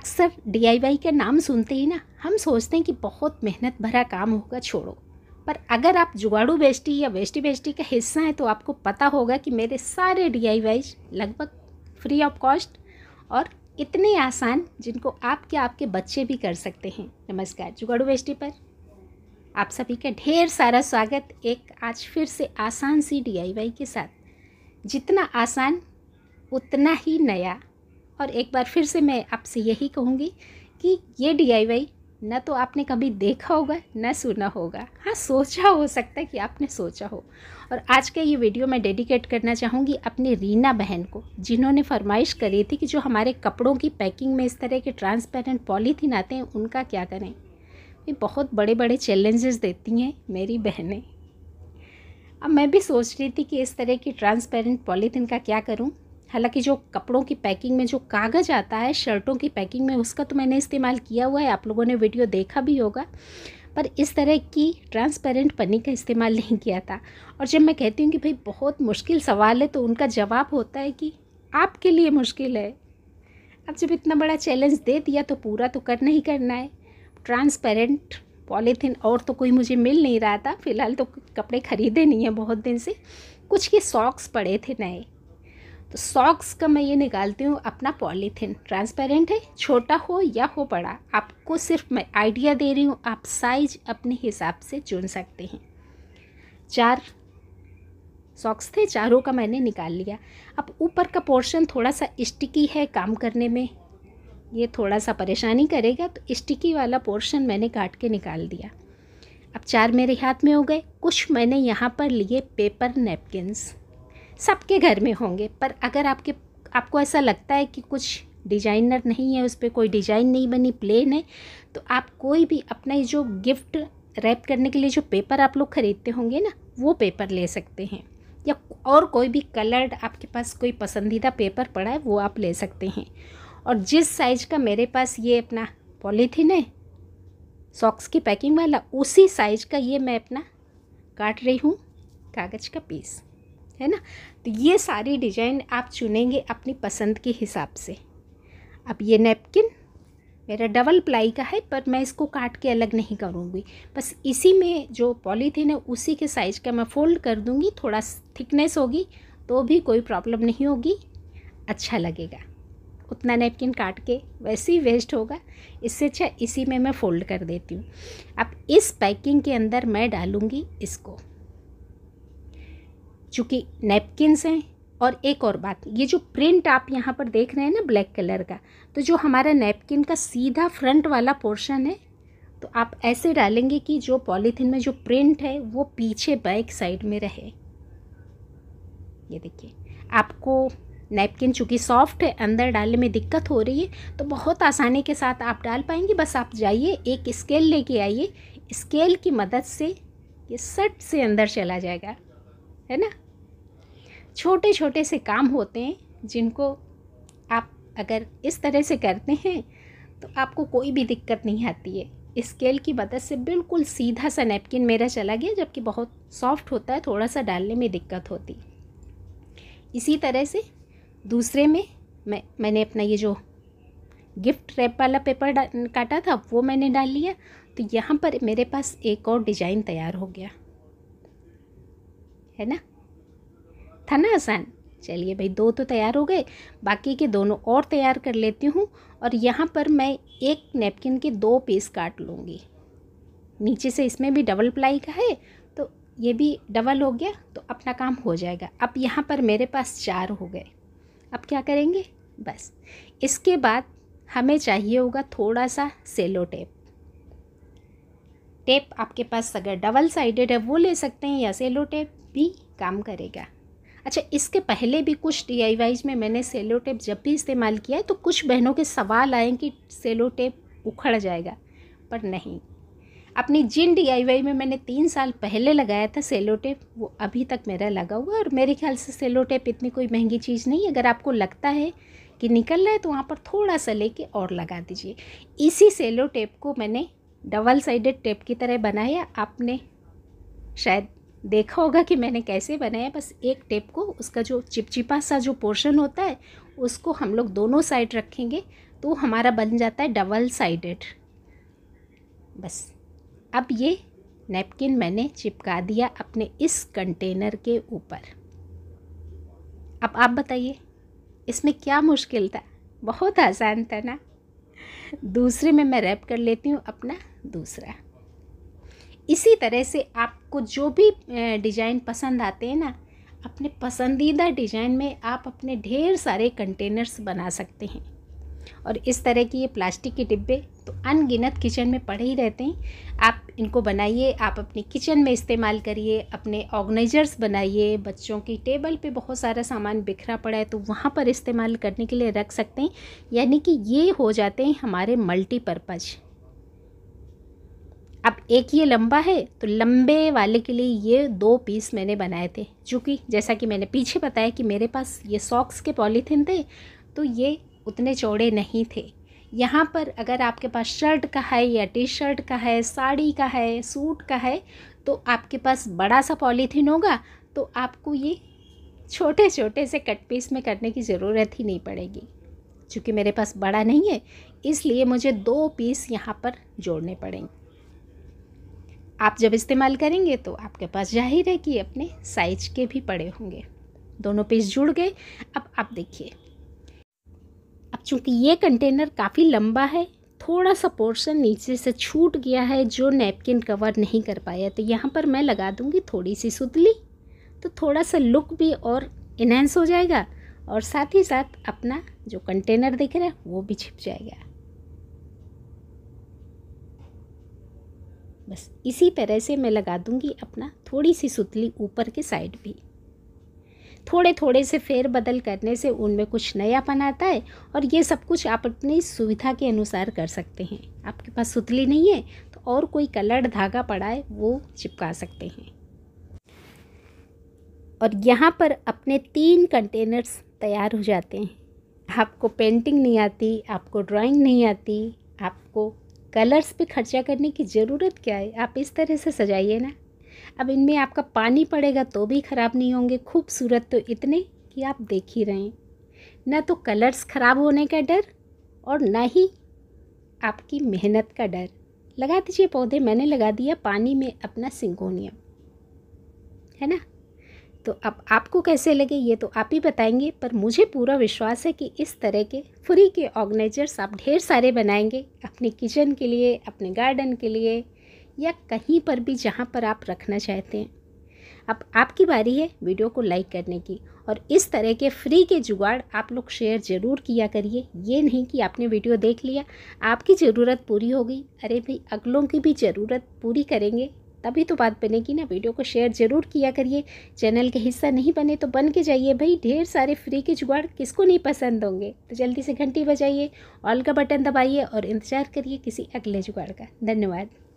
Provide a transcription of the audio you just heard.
अक्सर डी का नाम सुनते ही ना हम सोचते हैं कि बहुत मेहनत भरा काम होगा छोड़ो पर अगर आप जुगाड़ू बेस्टी या वेस्टी बेस्टी का हिस्सा हैं तो आपको पता होगा कि मेरे सारे डी लगभग फ्री ऑफ कॉस्ट और इतने आसान जिनको आप आपके बच्चे भी कर सकते हैं नमस्कार जुगाड़ू बेस्टी पर आप सभी का ढेर सारा स्वागत एक आज फिर से आसान सी डी के साथ जितना आसान उतना ही नया और एक बार फिर से मैं आपसे यही कहूँगी कि ये डी ना तो आपने कभी देखा होगा ना सुना होगा हाँ सोचा हो सकता है कि आपने सोचा हो और आज का ये वीडियो मैं डेडिकेट करना चाहूँगी अपनी रीना बहन को जिन्होंने फरमाइश करी थी कि जो हमारे कपड़ों की पैकिंग में इस तरह के ट्रांसपेरेंट पॉलीथीन आते हैं उनका क्या करें ये बहुत बड़े बड़े चैलेंजेस देती हैं मेरी बहनें अब मैं भी सोच रही थी कि इस तरह की ट्रांसपेरेंट पॉलीथीन का क्या करूँ हालांकि जो कपड़ों की पैकिंग में जो कागज़ आता है शर्टों की पैकिंग में उसका तो मैंने इस्तेमाल किया हुआ है आप लोगों ने वीडियो देखा भी होगा पर इस तरह की ट्रांसपेरेंट पन्नी का इस्तेमाल नहीं किया था और जब मैं कहती हूँ कि भाई बहुत मुश्किल सवाल है तो उनका जवाब होता है कि आपके लिए मुश्किल है अब जब इतना बड़ा चैलेंज दे दिया तो पूरा तो करना ही करना है ट्रांसपेरेंट पॉलीथीन और तो कोई मुझे मिल नहीं रहा था फ़िलहाल तो कपड़े ख़रीदे नहीं हैं बहुत दिन से कुछ के सॉक्स पड़े थे नए तो सॉक्स का मैं ये निकालती हूँ अपना पॉलीथिन ट्रांसपेरेंट है छोटा हो या हो बड़ा आपको सिर्फ मैं आइडिया दे रही हूँ आप साइज अपने हिसाब से चुन सकते हैं चार सॉक्स थे चारों का मैंने निकाल लिया अब ऊपर का पोर्शन थोड़ा सा स्टिकी है काम करने में ये थोड़ा सा परेशानी करेगा तो स्टिकी वाला पोर्शन मैंने काट के निकाल दिया अब चार मेरे हाथ में हो गए कुछ मैंने यहाँ पर लिए पेपर नेपकिनस सबके घर में होंगे पर अगर आपके आपको ऐसा लगता है कि कुछ डिजाइनर नहीं है उस पर कोई डिज़ाइन नहीं बनी प्लेन है तो आप कोई भी अपना ये जो गिफ्ट रैप करने के लिए जो पेपर आप लोग ख़रीदते होंगे ना वो पेपर ले सकते हैं या और कोई भी कलर्ड आपके पास कोई पसंदीदा पेपर पड़ा है वो आप ले सकते हैं और जिस साइज़ का मेरे पास ये अपना पॉलीथीन है सॉक्स की पैकिंग वाला उसी साइज़ का ये मैं अपना काट रही हूँ कागज़ का पीस है ना तो ये सारी डिजाइन आप चुनेंगे अपनी पसंद के हिसाब से अब ये नेपकिन मेरा डबल प्लाई का है पर मैं इसको काट के अलग नहीं करूँगी बस इसी में जो पॉलीथीन है उसी के साइज़ का मैं फोल्ड कर दूँगी थोड़ा थिकनेस होगी तो भी कोई प्रॉब्लम नहीं होगी अच्छा लगेगा उतना नेपकिन काट के वैसे ही वेस्ट होगा इससे अच्छा इसी में मैं फ़ोल्ड कर देती हूँ अब इस पैकिंग के अंदर मैं डालूँगी इसको चूँकि नेपकिनस हैं और एक और बात ये जो प्रिंट आप यहाँ पर देख रहे हैं ना ब्लैक कलर का तो जो हमारा नेपकिन का सीधा फ्रंट वाला पोर्शन है तो आप ऐसे डालेंगे कि जो पॉलीथीन में जो प्रिंट है वो पीछे बैक साइड में रहे ये देखिए आपको नेपकिन चूँकि सॉफ्ट है अंदर डालने में दिक्कत हो रही है तो बहुत आसानी के साथ आप डाल पाएंगे बस आप जाइए एक स्केल लेके आइए स्केल की मदद से ये सट से अंदर चला जाएगा है ना छोटे छोटे से काम होते हैं जिनको आप अगर इस तरह से करते हैं तो आपको कोई भी दिक्कत नहीं आती है स्केल की मदद से बिल्कुल सीधा सा नैपकिन मेरा चला गया जबकि बहुत सॉफ्ट होता है थोड़ा सा डालने में दिक्कत होती इसी तरह से दूसरे में मैं मैंने अपना ये जो गिफ्ट रैप वाला पेपर काटा था वो मैंने डाल लिया तो यहाँ पर मेरे पास एक और डिज़ाइन तैयार हो गया है ना था ना आसान चलिए भाई दो तो तैयार हो गए बाकी के दोनों और तैयार कर लेती हूँ और यहाँ पर मैं एक नेपकिन के दो पीस काट लूँगी नीचे से इसमें भी डबल प्लाई का है तो ये भी डबल हो गया तो अपना काम हो जाएगा अब यहाँ पर मेरे पास चार हो गए अब क्या करेंगे बस इसके बाद हमें चाहिए होगा थोड़ा सा सेलो टेप टेप आपके पास अगर डबल साइडेड है वो ले सकते हैं या सेलो टेप भी काम करेगा अच्छा इसके पहले भी कुछ डी में मैंने सेलो टेप जब भी इस्तेमाल किया है तो कुछ बहनों के सवाल आए कि सेलो टेप उखड़ जाएगा पर नहीं अपनी जिन डी में मैंने तीन साल पहले लगाया था सेलो टेप वो अभी तक मेरा लगा हुआ है और मेरे ख्याल से सेलो टेप इतनी कोई महंगी चीज़ नहीं अगर आपको लगता है कि निकल रहा है तो वहाँ पर थोड़ा सा लेके और लगा दीजिए इसी सेलो टेप को मैंने डबल साइडेड टेप की तरह बनाया आपने शायद देखा होगा कि मैंने कैसे बनाया बस एक टेप को उसका जो चिपचिपा सा जो पोर्शन होता है उसको हम लोग दोनों साइड रखेंगे तो हमारा बन जाता है डबल साइडेड बस अब ये नैपकिन मैंने चिपका दिया अपने इस कंटेनर के ऊपर अब आप बताइए इसमें क्या मुश्किल था बहुत आसान था ना दूसरे में मैं रैप कर लेती हूँ अपना दूसरा इसी तरह से आपको जो भी डिज़ाइन पसंद आते हैं ना अपने पसंदीदा डिज़ाइन में आप अपने ढेर सारे कंटेनर्स बना सकते हैं और इस तरह की ये प्लास्टिक के डिब्बे तो अनगिनत किचन में पड़े ही रहते हैं आप इनको बनाइए आप अपने किचन में इस्तेमाल करिए अपने ऑर्गेनाइजर्स बनाइए बच्चों की टेबल पे बहुत सारा सामान बिखरा पड़ा है तो वहाँ पर इस्तेमाल करने के लिए रख सकते हैं यानी कि ये हो जाते हैं हमारे मल्टीपर्पज़ अब एक ये लंबा है तो लंबे वाले के लिए ये दो पीस मैंने बनाए थे चूँकि जैसा कि मैंने पीछे बताया कि मेरे पास ये सॉक्स के पॉलीथीन थे तो ये उतने चौड़े नहीं थे यहाँ पर अगर आपके पास शर्ट का है या टी शर्ट का है साड़ी का है सूट का है तो आपके पास बड़ा सा पॉलीथीन होगा तो आपको ये छोटे छोटे से कट पीस में करने की ज़रूरत ही नहीं पड़ेगी चूँकि मेरे पास बड़ा नहीं है इसलिए मुझे दो पीस यहाँ पर जोड़ने पड़ेंगे आप जब इस्तेमाल करेंगे तो आपके पास जाहिर है कि अपने साइज के भी पड़े होंगे दोनों पेज जुड़ गए अब आप देखिए अब चूंकि ये कंटेनर काफ़ी लंबा है थोड़ा सा पोर्शन नीचे से छूट गया है जो नैपकिन कवर नहीं कर पाया तो यहाँ पर मैं लगा दूँगी थोड़ी सी सुतली तो थोड़ा सा लुक भी और इन्हेंस हो जाएगा और साथ ही साथ अपना जो कंटेनर दिख रहा है वो भी छिप जाएगा बस इसी तरह से मैं लगा दूंगी अपना थोड़ी सी सुतली ऊपर के साइड भी थोड़े थोड़े से फेर बदल करने से उनमें कुछ नयापन आता है और ये सब कुछ आप अपनी सुविधा के अनुसार कर सकते हैं आपके पास सुतली नहीं है तो और कोई कलर धागा पड़ा है वो चिपका सकते हैं और यहाँ पर अपने तीन कंटेनर्स तैयार हो जाते हैं आपको पेंटिंग नहीं आती आपको ड्राइंग नहीं आती आपको कलर्स पे खर्चा करने की ज़रूरत क्या है आप इस तरह से सजाइए ना अब इनमें आपका पानी पड़ेगा तो भी ख़राब नहीं होंगे खूबसूरत तो इतने कि आप देख ही रहें ना तो कलर्स ख़राब होने का डर और ना ही आपकी मेहनत का डर लगा दीजिए पौधे मैंने लगा दिया पानी में अपना सिंगोनियम है ना तो अब आपको कैसे लगे ये तो आप ही बताएंगे पर मुझे पूरा विश्वास है कि इस तरह के फ्री के ऑर्गेनाइजर्स आप ढेर सारे बनाएंगे अपने किचन के लिए अपने गार्डन के लिए या कहीं पर भी जहाँ पर आप रखना चाहते हैं अब आपकी बारी है वीडियो को लाइक करने की और इस तरह के फ्री के जुगाड़ आप लोग शेयर ज़रूर किया करिए ये नहीं कि आपने वीडियो देख लिया आपकी ज़रूरत पूरी हो गई अरे भाई अगलों की भी ज़रूरत पूरी करेंगे तभी तो बात बनेगी ना वीडियो को शेयर ज़रूर किया करिए चैनल के हिस्सा नहीं बने तो बन के जाइए भाई ढेर सारे फ्री के जुगाड़ किसको नहीं पसंद होंगे तो जल्दी से घंटी बजाइए ऑल का बटन दबाइए और इंतज़ार करिए किसी अगले जुगाड़ का धन्यवाद